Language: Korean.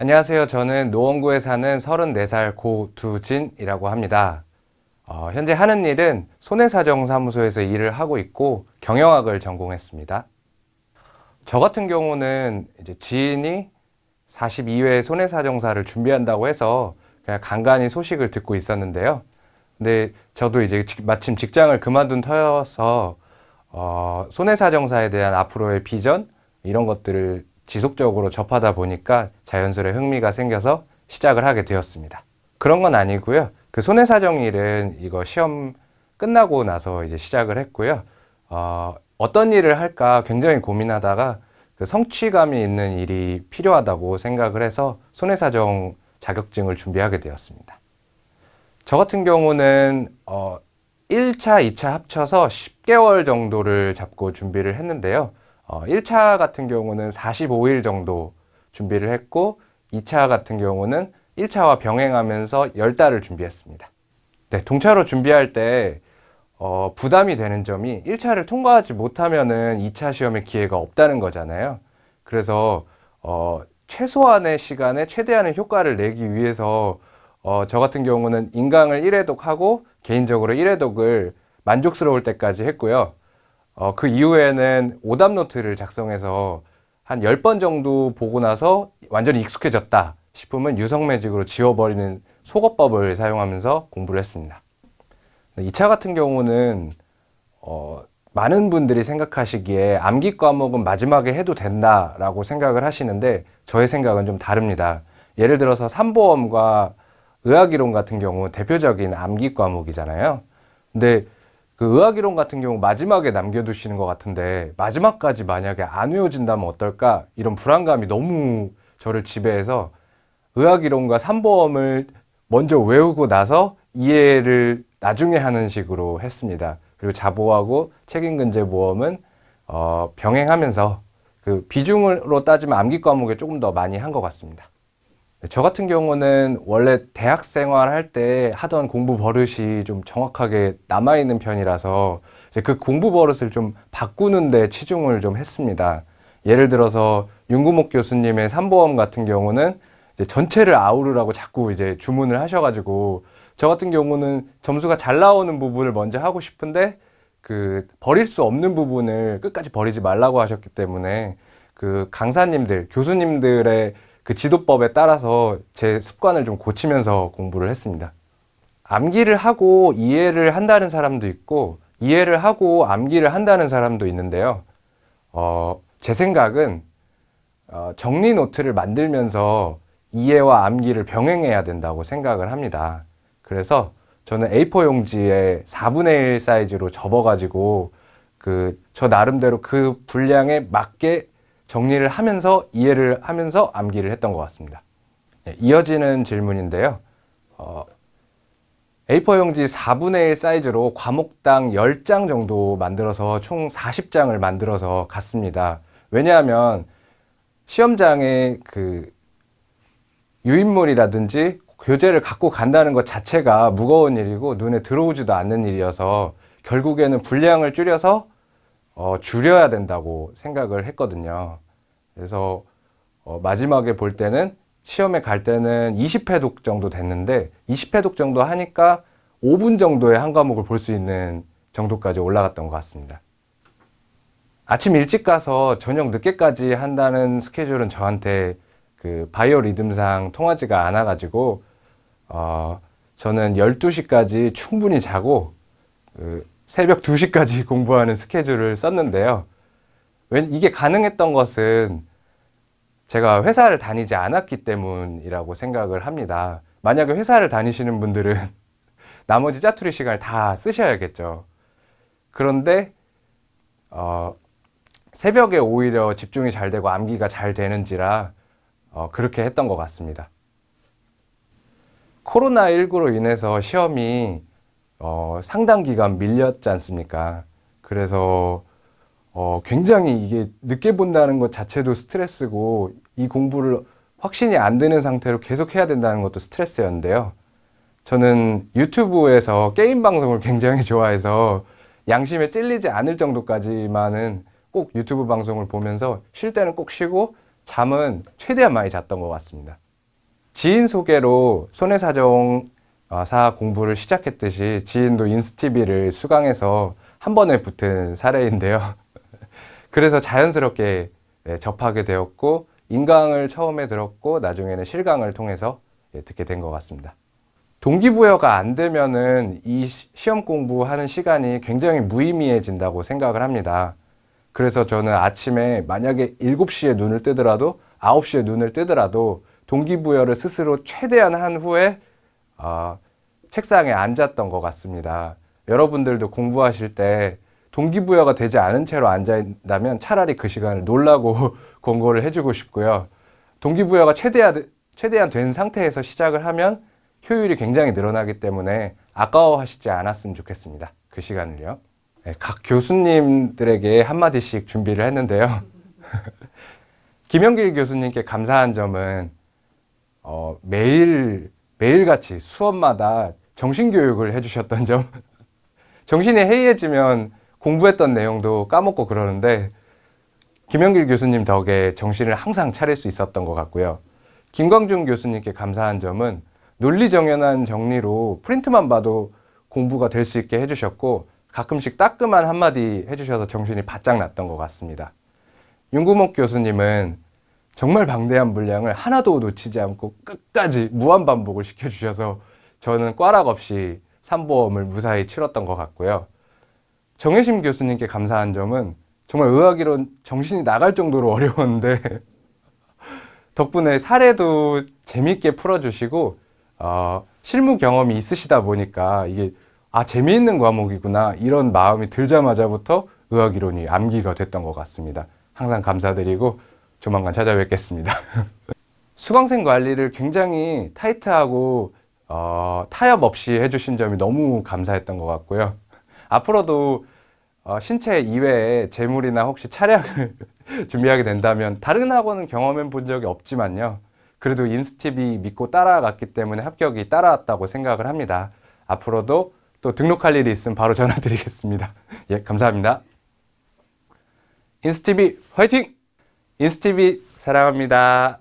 안녕하세요. 저는 노원구에 사는 34살 고두진이라고 합니다. 어, 현재 하는 일은 손해사정사무소에서 일을 하고 있고 경영학을 전공했습니다. 저 같은 경우는 이제 지인이 42회 손해사정사를 준비한다고 해서 그냥 간간히 소식을 듣고 있었는데요. 근데 저도 이제 마침 직장을 그만둔 터여서 어, 손해사정사에 대한 앞으로의 비전 이런 것들을 지속적으로 접하다 보니까 자연스레 흥미가 생겨서 시작을 하게 되었습니다. 그런 건 아니고요. 그 손해사정 일은 이거 시험 끝나고 나서 이제 시작을 했고요. 어, 어떤 일을 할까 굉장히 고민하다가 그 성취감이 있는 일이 필요하다고 생각을 해서 손해사정 자격증을 준비하게 되었습니다. 저 같은 경우는 어, 1차, 2차 합쳐서 10개월 정도를 잡고 준비를 했는데요. 1차 어, 같은 경우는 45일 정도 준비를 했고 2차 같은 경우는 1차와 병행하면서 10달을 준비했습니다. 네, 동차로 준비할 때 어, 부담이 되는 점이 1차를 통과하지 못하면 은 2차 시험의 기회가 없다는 거잖아요. 그래서 어, 최소한의 시간에 최대한의 효과를 내기 위해서 어, 저 같은 경우는 인강을 1회독 하고 개인적으로 1회독을 만족스러울 때까지 했고요. 어, 그 이후에는 오답 노트를 작성해서 한1 0번 정도 보고 나서 완전히 익숙해졌다 싶으면 유성 매직으로 지워버리는 소거법을 사용하면서 공부를 했습니다. 2차 같은 경우는 어, 많은 분들이 생각하시기에 암기 과목은 마지막에 해도 된다라고 생각을 하시는데 저의 생각은 좀 다릅니다. 예를 들어서 삼보험과 의학이론 같은 경우 대표적인 암기 과목이잖아요. 근데 그 의학이론 같은 경우 마지막에 남겨두시는 것 같은데 마지막까지 만약에 안 외워진다면 어떨까 이런 불안감이 너무 저를 지배해서 의학이론과 삼보험을 먼저 외우고 나서 이해를 나중에 하는 식으로 했습니다 그리고 자보하고 책임근제보험은 어, 병행하면서 그 비중으로 따지면 암기 과목에 조금 더 많이 한 것 같습니다 네, 저 같은 경우는 원래 대학 생활할 때 하던 공부 버릇이 좀 정확하게 남아있는 편이라서 이제 그 공부 버릇을 좀 바꾸는 데 치중을 좀 했습니다. 예를 들어서 윤구목 교수님의 삼보험 같은 경우는 이제 전체를 아우르라고 자꾸 이제 주문을 하셔가지고 저 같은 경우는 점수가 잘 나오는 부분을 먼저 하고 싶은데 그 버릴 수 없는 부분을 끝까지 버리지 말라고 하셨기 때문에 그 강사님들, 교수님들의 그 지도법에 따라서 제 습관을 좀 고치면서 공부를 했습니다. 암기를 하고 이해를 한다는 사람도 있고 이해를 하고 암기를 한다는 사람도 있는데요. 어, 제 생각은 어, 정리 노트를 만들면서 이해와 암기를 병행해야 된다고 생각을 합니다. 그래서 저는 A4 용지에 4분의 1 사이즈로 접어가지고 그 저 나름대로 그 분량에 맞게 정리를 하면서 이해를 하면서 암기를 했던 것 같습니다. 네, 이어지는 질문인데요. 어, A4 용지 4분의 1 사이즈로 과목당 10장 정도 만들어서 총 40장을 만들어서 갔습니다. 왜냐하면 시험장에 그 유인물이라든지 교재를 갖고 간다는 것 자체가 무거운 일이고 눈에 들어오지도 않는 일이어서 결국에는 분량을 줄여서 어, 줄여야 된다고 생각을 했거든요. 그래서 어, 마지막에 볼 때는 시험에 갈 때는 20회독 정도 됐는데 20회독 정도 하니까 5분 정도의 한 과목을 볼 수 있는 정도까지 올라갔던 것 같습니다. 아침 일찍 가서 저녁 늦게까지 한다는 스케줄은 저한테 그 바이오 리듬상 통하지가 않아가지고 어, 저는 12시까지 충분히 자고 그 새벽 2시까지 공부하는 스케줄을 썼는데요. 이게 가능했던 것은 제가 회사를 다니지 않았기 때문이라고 생각을 합니다. 만약에 회사를 다니시는 분들은 나머지 짜투리 시간을 다 쓰셔야겠죠. 그런데 어, 새벽에 오히려 집중이 잘 되고 암기가 잘 되는지라 어, 그렇게 했던 것 같습니다. 코로나19로 인해서 시험이 어, 상당 기간 밀렸지 않습니까? 그래서 어, 굉장히 이게 늦게 본다는 것 자체도 스트레스고 이 공부를 확신이 안되는 상태로 계속 해야 된다는 것도 스트레스였는데요. 저는 유튜브에서 게임 방송을 굉장히 좋아해서 양심에 찔리지 않을 정도까지만은 꼭 유튜브 방송을 보면서 쉴 때는 꼭 쉬고 잠은 최대한 많이 잤던 것 같습니다. 지인 소개로 손해사정 와사 공부를 시작했듯이 지인도 인스티비를 수강해서 한 번에 붙은 사례인데요. 그래서 자연스럽게 예, 접하게 되었고 인강을 처음에 들었고 나중에는 실강을 통해서 예, 듣게 된 것 같습니다. 동기부여가 안 되면은 이 시험 공부하는 시간이 굉장히 무의미해진다고 생각을 합니다. 그래서 저는 아침에 만약에 7시에 눈을 뜨더라도 9시에 눈을 뜨더라도 동기부여를 스스로 최대한 한 후에 어, 책상에 앉았던 것 같습니다. 여러분들도 공부하실 때 동기부여가 되지 않은 채로 앉아있다면 차라리 그 시간을 놀라고 권고를 해주고 싶고요. 동기부여가 최대한, 최대한 된 상태에서 시작을 하면 효율이 굉장히 늘어나기 때문에 아까워하시지 않았으면 좋겠습니다. 그 시간을요. 네, 각 교수님들에게 한마디씩 준비를 했는데요. 김영길 교수님께 감사한 점은 어, 매일 매일같이 수업마다 정신교육을 해주셨던 점 정신이 해이해지면 공부했던 내용도 까먹고 그러는데 김영길 교수님 덕에 정신을 항상 차릴 수 있었던 것 같고요 김광준 교수님께 감사한 점은 논리정연한 정리로 프린트만 봐도 공부가 될 수 있게 해주셨고 가끔씩 따끔한 한마디 해주셔서 정신이 바짝 났던 것 같습니다 윤구목 교수님은 정말 방대한 물량을 하나도 놓치지 않고 끝까지 무한 반복을 시켜주셔서 저는 꽈락 없이 산보험을 무사히 치렀던 것 같고요. 정혜심 교수님께 감사한 점은 정말 의학이론 정신이 나갈 정도로 어려웠는데 덕분에 사례도 재미있게 풀어주시고 어, 실무 경험이 있으시다 보니까 이게 아 재미있는 과목이구나 이런 마음이 들자마자부터 의학이론이 암기가 됐던 것 같습니다. 항상 감사드리고 조만간 찾아뵙겠습니다 수강생 관리를 굉장히 타이트하고 어, 타협 없이 해주신 점이 너무 감사했던 것 같고요 앞으로도 어, 신체 이외에 재물이나 혹시 차량을 준비하게 된다면 다른 학원은 경험해 본 적이 없지만요 그래도 인스티비 믿고 따라갔기 때문에 합격이 따라왔다고 생각을 합니다 앞으로도 또 등록할 일이 있으면 바로 전화드리겠습니다 예 감사합니다 인스티비 화이팅! 인스티비 사랑합니다.